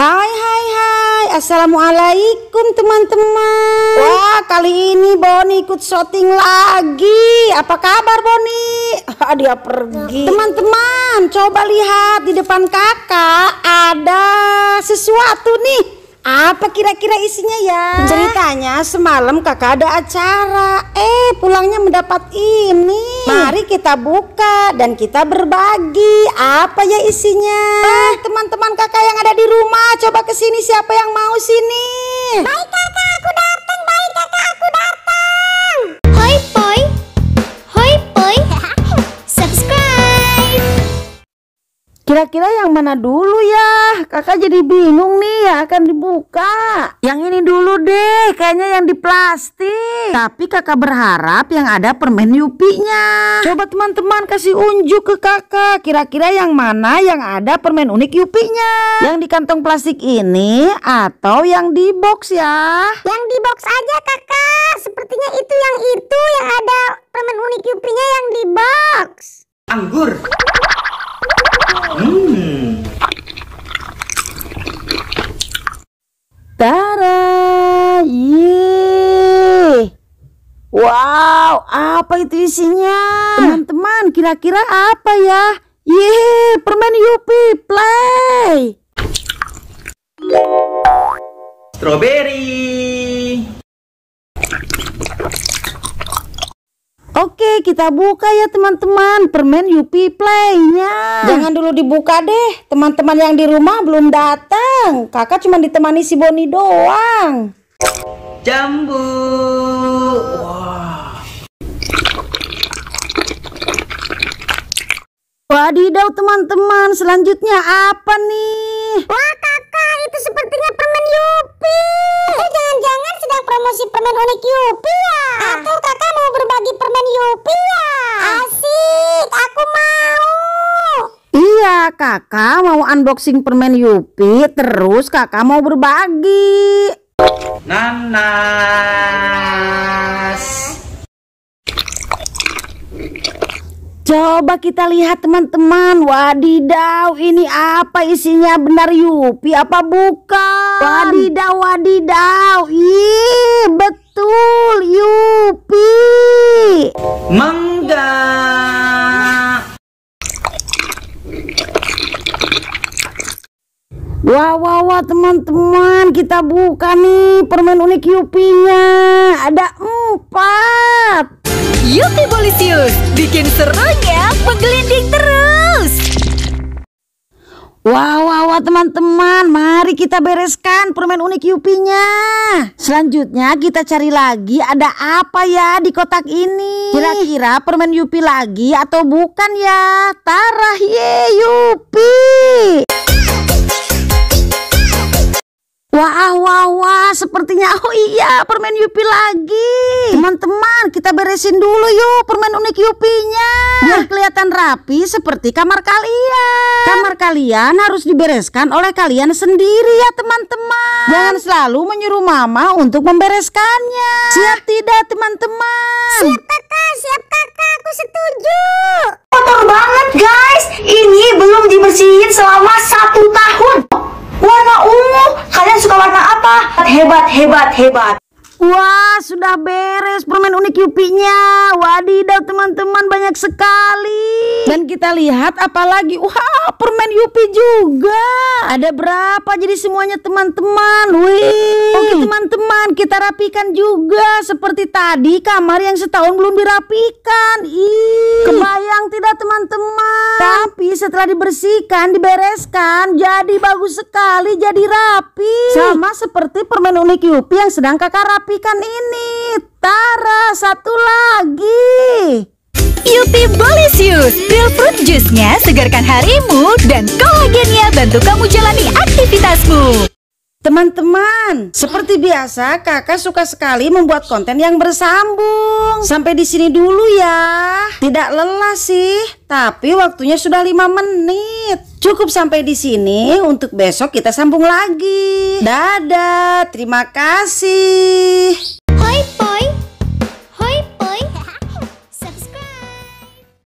Hai hai hai Assalamualaikum teman-teman Wah kali ini Boni ikut shooting lagi Apa kabar Boni? Dia pergi Teman-teman coba lihat di depan kakak Ada sesuatu nih apa kira-kira isinya ya? Ceritanya semalam kakak ada acara. Eh, pulangnya mendapat ini. Hmm. Mari kita buka dan kita berbagi. Apa ya isinya? Ah. teman-teman kakak yang ada di rumah, coba kesini siapa yang mau sini? Mau Kak. Kira-kira yang mana dulu ya? Kakak jadi bingung nih ya akan dibuka. Yang ini dulu deh, kayaknya yang di plastik. Tapi kakak berharap yang ada permen Yupi-nya. Coba teman-teman kasih unjuk ke kakak. Kira-kira yang mana yang ada permen unik Yupi-nya? Yang di kantong plastik ini atau yang di box ya? Yang di box Wow, apa itu isinya? Teman-teman, kira-kira apa ya? Yeay, permen Yupi, play! Strawberry! Oke, kita buka ya teman-teman permen Yupi Play-nya. Jangan dulu dibuka deh, teman-teman yang di rumah belum datang. Kakak cuma ditemani si Boni doang. Jambu. Wadidaw teman-teman, selanjutnya apa nih? Wah kakak, itu sepertinya permen Yupi. Eh, jangan-jangan sedang promosi permen unik Yupi ya? Ah. Atau kakak mau berbagi permen Yupi ya? Ah. Asik, aku mau. Iya, kakak mau unboxing permen Yupi, terus kakak mau berbagi. Nana. Coba kita lihat teman-teman Wadidaw ini apa isinya benar Yupi apa bukan Wadidaw wadidaw Ih betul Yupi Mangga Wah wah wah teman-teman kita buka nih permen unik Yupinya Ada empat Yupi Bolisius. Bikin serunya menggelinding terus. Wow, wow, wow teman-teman, mari kita bereskan permen unik Yupinya. Selanjutnya kita cari lagi ada apa ya di kotak ini. Kira-kira permen Yupi lagi atau bukan ya? Tarah ye Yupi. Wah, wah, wah sepertinya oh iya permen Yupi lagi. Teman-teman, kita beresin dulu yuk permen unik Yupinya. Biar kelihatan rapi seperti kamar kalian. Kamar kalian harus dibereskan oleh kalian sendiri ya teman-teman. Jangan selalu menyuruh mama untuk membereskannya. Siap tidak teman-teman? Siap kakak, siap kakak, aku setuju. Kotor banget guys, ini belum dibersihin selama satu tahun. Warna suka warna apa? Hebat, hebat, hebat. Wah, sudah beres permen unik Yupinya. Wadidaw teman-teman banyak sekali. Dan kita lihat apalagi. Wah, permen Yupi juga. Ada berapa jadi semuanya teman-teman. Wih. Oke teman-teman, kita rapikan juga seperti tadi kamar yang setahun belum dirapikan. Ih. Kebayang tidak teman-teman? Tapi setelah dibersihkan, dibereskan, jadi bagus sekali, jadi rapi. Sama seperti permen unik Yupi yang sedang kakak rapikan ini. Tara, satu lagi. Yupi Bolisius, real fruit juice-nya segarkan harimu dan kolagennya bantu kamu jalani aktivitasmu. Teman-teman, seperti biasa kakak suka sekali membuat konten yang bersambung. Sampai di sini dulu ya. Tidak lelah sih, tapi waktunya sudah 5 menit. Cukup sampai di sini, untuk besok kita sambung lagi. Dadah, terima kasih. Hoi, Poi.